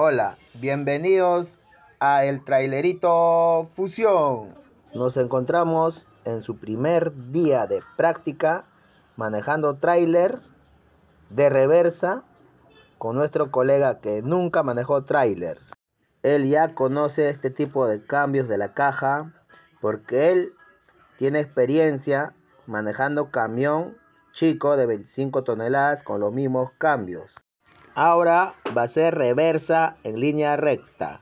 Hola, bienvenidos a El Trailerito Fusión. Nos encontramos en su primer día de práctica manejando trailers de reversa con nuestro colega que nunca manejó trailers. Él ya conoce este tipo de cambios de la caja porque él tiene experiencia manejando camión chico de 25 toneladas con los mismos cambios. Ahora va a ser reversa en línea recta.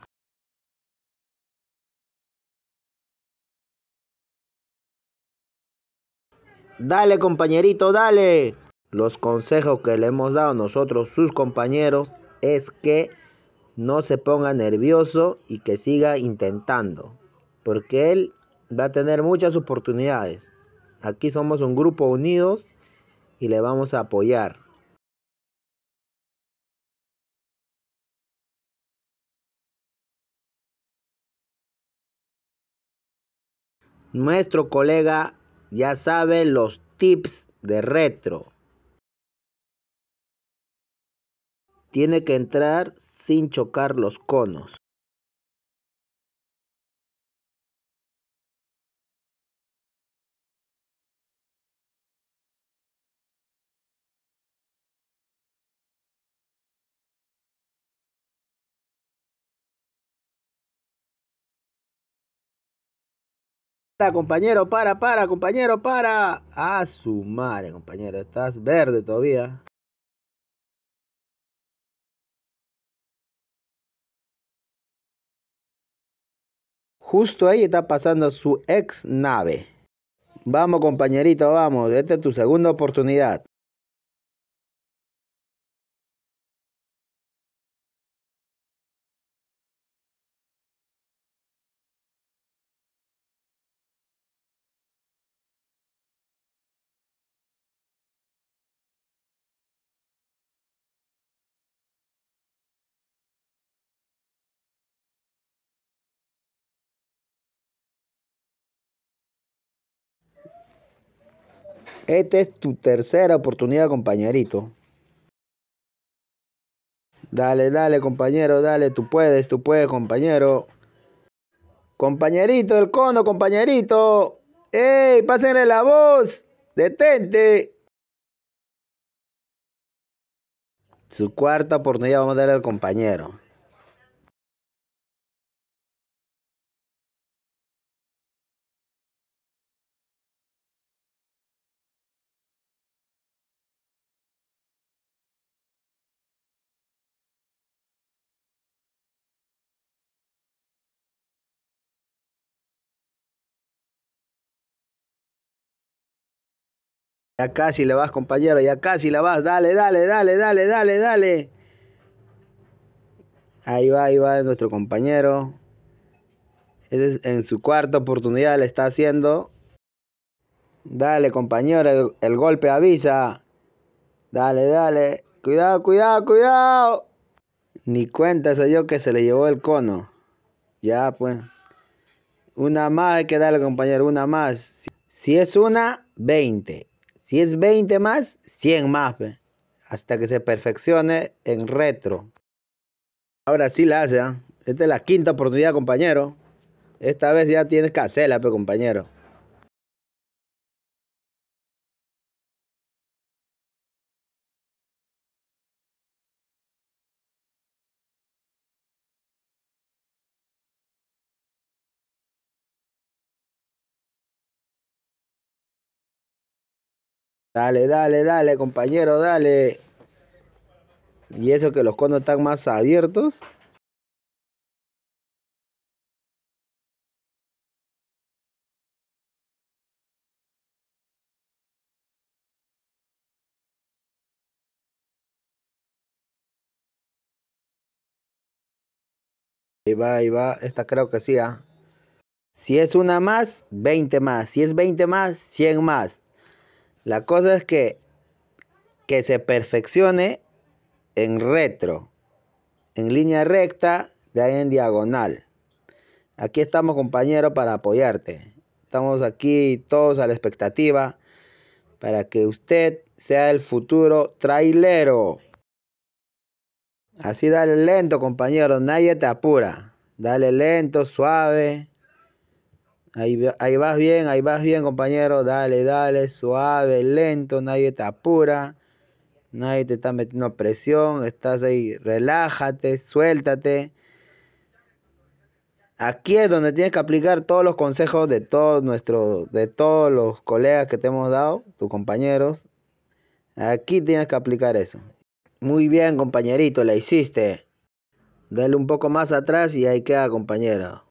Dale compañerito, dale. Los consejos que le hemos dado nosotros, sus compañeros, es que no se ponga nervioso y que siga intentando. Porque él va a tener muchas oportunidades. Aquí somos un grupo unidos y le vamos a apoyar. Nuestro colega ya sabe los tips de retro. Tiene que entrar sin chocar los conos. Para, compañero, para, para, compañero, para. A su madre, compañero, estás verde todavía. Justo ahí está pasando su ex nave. Vamos, compañerito, vamos. Esta es tu segunda oportunidad. Esta es tu tercera oportunidad, compañerito. Dale, dale, compañero, dale, tú puedes, tú puedes, compañero. Compañerito, el cono, compañerito. ¡Ey, pásenle la voz! ¡Detente! Su cuarta oportunidad vamos a darle al compañero. Ya casi le vas, compañero, ya casi la vas. Dale, dale, dale, dale, dale, dale. Ahí va, ahí va nuestro compañero. en su cuarta oportunidad le está haciendo. Dale, compañero, el, golpe avisa. Dale, dale. Cuidado, cuidado, cuidado. Ni cuenta se yo que se le llevó el cono. Ya, pues. Una más hay que darle, compañero, una más. Si es una, 20. Si es 20 más, 100 más, hasta que se perfeccione en retro. Ahora sí la hace, ¿ah? Esta es la quinta oportunidad, compañero. Esta vez ya tienes que hacerla, compañero. Dale, dale, dale, compañero, dale. Y eso que los conos están más abiertos. Ahí va, ahí va. Esta creo que sí. ah Si es una más, 20 más. Si es 20 más, 100 más. La cosa es que, que se perfeccione en retro, en línea recta, de ahí en diagonal. Aquí estamos compañero para apoyarte. Estamos aquí todos a la expectativa para que usted sea el futuro trailero. Así dale lento compañero, nadie te apura. Dale lento, suave. Ahí, vas bien, ahí vas bien, compañero. Dale, dale, suave, lento, nadie te apura, nadie te está metiendo presión. Estás ahí, relájate, suéltate. Aquí es donde tienes que aplicar todos los consejos de todos nuestros, de todos los colegas que te hemos dado, tus compañeros. Aquí tienes que aplicar eso. Muy bien, compañerito, la hiciste. Dale un poco más atrás y ahí queda, compañero.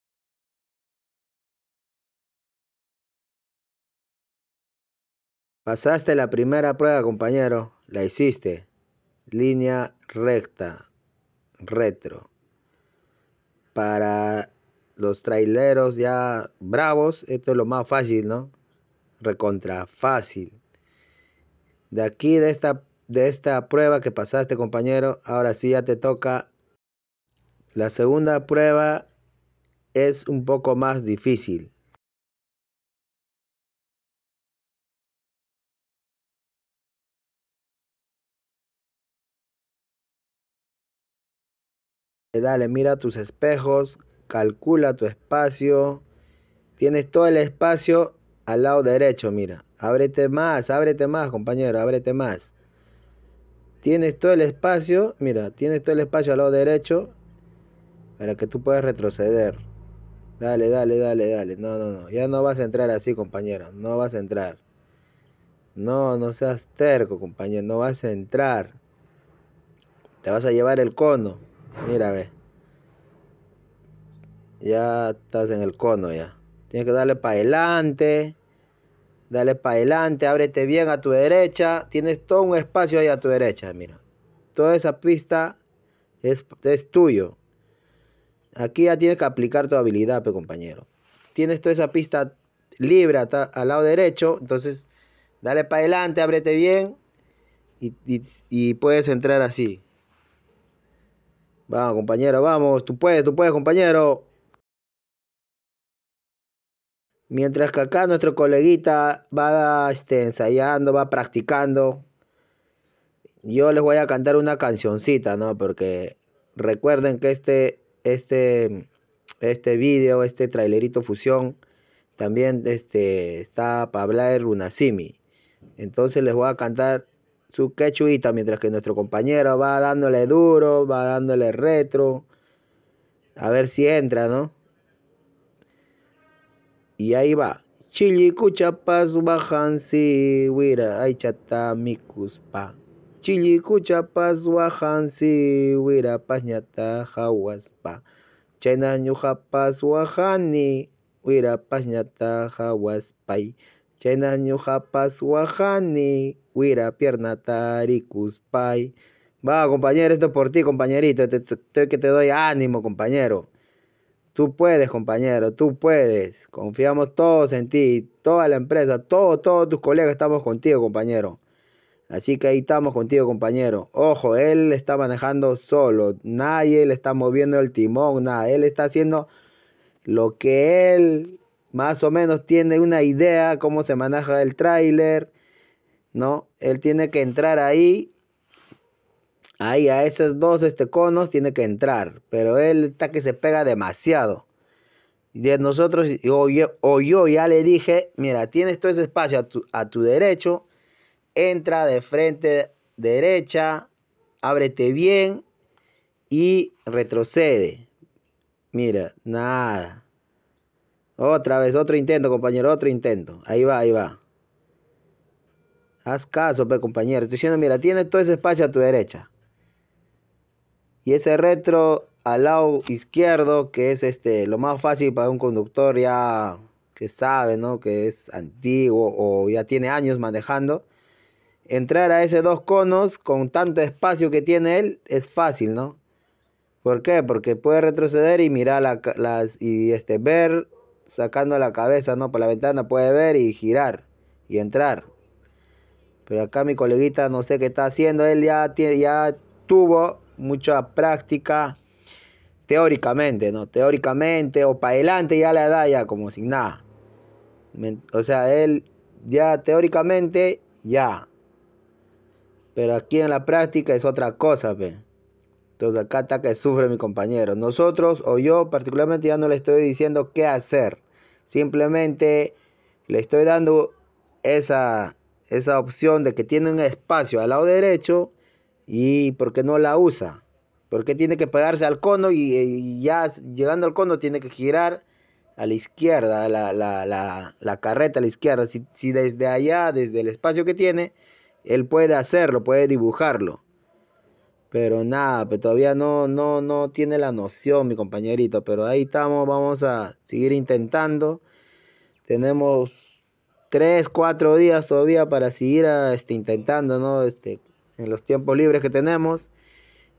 Pasaste la primera prueba, compañero. La hiciste. Línea recta. Retro. Para los traileros ya bravos, esto es lo más fácil, ¿no? Recontra fácil. De aquí, de esta, de esta prueba que pasaste, compañero, ahora sí ya te toca. La segunda prueba es un poco más difícil. dale, mira tus espejos, calcula tu espacio. Tienes todo el espacio al lado derecho, mira. Ábrete más, ábrete más, compañero, ábrete más. Tienes todo el espacio, mira, tienes todo el espacio al lado derecho para que tú puedas retroceder. Dale, dale, dale, dale. No, no, no. Ya no vas a entrar así, compañero. No vas a entrar. No, no seas terco, compañero. No vas a entrar. Te vas a llevar el cono. Mira, ve. Ya estás en el cono ya. Tienes que darle para adelante. Dale para adelante, ábrete bien a tu derecha. Tienes todo un espacio ahí a tu derecha, mira. Toda esa pista es, tuyo. Aquí ya tienes que aplicar tu habilidad, pe compañero. Tienes toda esa pista libre al lado derecho. Entonces, dale para adelante, ábrete bien. y puedes entrar así. Vamos, compañero, vamos. Tú puedes, tú puedes, compañero. Mientras que acá nuestro coleguita va este, ensayando, va practicando. Yo les voy a cantar una cancioncita, ¿no? Porque recuerden que este, este, este video, este trailerito fusión, también este, está para hablar Runasimi. Entonces les voy a cantar su quechuita, mientras que nuestro compañero va dándole duro, va dándole retro, a ver si entra, ¿no? Y ahí va. bajan si, wira, ay chata micuspa. Chilicuchapas wajansi, wira, pañata hawaspa. Chena ñujapas wajani, pañata jahuaspa. Chena ñujapas huira pierna Taricuspai. Va, compañero, esto es por ti, compañerito. Te, te, que te doy ánimo, compañero. Tú puedes, compañero, tú puedes. Confiamos todos en ti, toda la empresa, todos, todos tus colegas estamos contigo, compañero. Así que ahí estamos contigo, compañero. Ojo, él está manejando solo. Nadie le está moviendo el timón, nada. Él está haciendo lo que él más o menos tiene una idea cómo se maneja el tráiler, ¿no? Él tiene que entrar ahí, ahí a esos dos este, conos tiene que entrar, pero él está que se pega demasiado. Y nosotros, o yo, o yo, ya le dije, mira, tienes todo ese espacio a tu, a tu derecho, entra de frente derecha, ábrete bien y retrocede. Mira, nada. Otra vez, otro intento, compañero, otro intento. Ahí va, ahí va. Haz caso, compañero. Estoy diciendo, mira, tiene todo ese espacio a tu derecha. Y ese retro al lado izquierdo, que es este lo más fácil para un conductor ya que sabe, ¿no? Que es antiguo o ya tiene años manejando. Entrar a esos dos conos con tanto espacio que tiene él es fácil, ¿no? ¿Por qué? Porque puede retroceder y mirar las, y este, ver sacando la cabeza ¿no? por la ventana puede ver y girar y entrar. Pero acá mi coleguita no sé qué está haciendo, él ya, ya tuvo mucha práctica teóricamente, ¿no? Teóricamente o para adelante ya la da ya como sin nada. O sea, él ya teóricamente ya. Pero aquí en la práctica es otra cosa, pe. Entonces acá está que sufre mi compañero. Nosotros o yo particularmente ya no le estoy diciendo qué hacer. Simplemente le estoy dando esa, opción de que tiene un espacio al lado derecho y porque no la usa. Porque tiene que pegarse al cono y, ya llegando al cono tiene que girar a la izquierda, la, carreta a la izquierda. si desde allá, desde el espacio que tiene, él puede hacerlo, puede dibujarlo. Pero nada, pero todavía no, no, no tiene la noción, mi compañerito. Pero ahí estamos, vamos a seguir intentando. Tenemos tres, cuatro días todavía para seguir ah, este, intentando, este, en los tiempos libres que tenemos.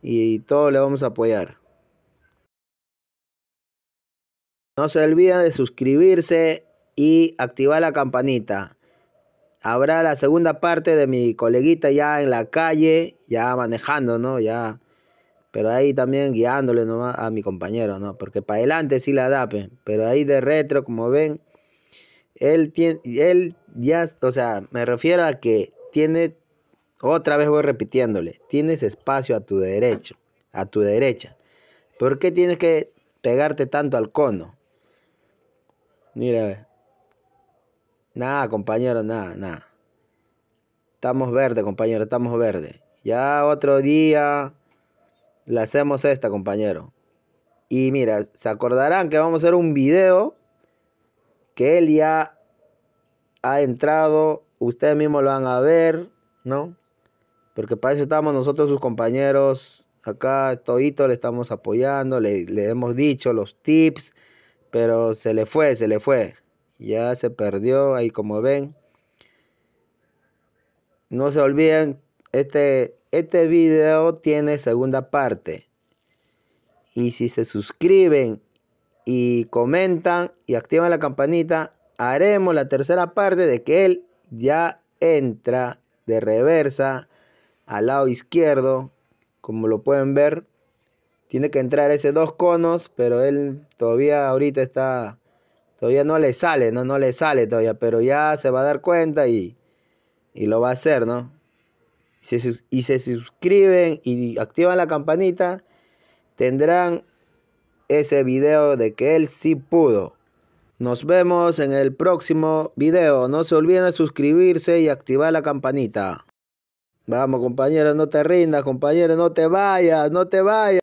Y todo le vamos a apoyar. No se olvide de suscribirse y activar la campanita habrá la segunda parte de mi coleguita ya en la calle, ya manejando, ¿no? Ya, pero ahí también guiándole nomás a mi compañero, ¿no? Porque para adelante sí la da, pero ahí de retro, como ven, él tiene, él ya, o sea, me refiero a que tiene, otra vez voy repitiéndole, tienes espacio a tu derecho, a tu derecha. ¿Por qué tienes que pegarte tanto al cono? Mira, Nada, compañero, nada, nada. Estamos verde, compañero, estamos verde. Ya otro día la hacemos esta, compañero. Y mira, se acordarán que vamos a hacer un video que él ya ha entrado. Ustedes mismos lo van a ver, ¿no? Porque para eso estamos nosotros, sus compañeros, acá todito le estamos apoyando, le hemos dicho los tips, pero se le fue, se le fue ya se perdió, ahí como ven. No se olviden, este, este video tiene segunda parte. Y si se suscriben y comentan y activan la campanita, haremos la tercera parte de que él ya entra de reversa al lado izquierdo, como lo pueden ver. Tiene que entrar ese dos conos, pero él todavía ahorita está Todavía no le sale, no, no le sale todavía, pero ya se va a dar cuenta y, y lo va a hacer, ¿no? Y se, y se suscriben y activan la campanita, tendrán ese video de que él sí pudo. Nos vemos en el próximo video. No se olviden de suscribirse y activar la campanita. Vamos, compañeros, no te rindas, compañeros, no te vayas, no te vayas.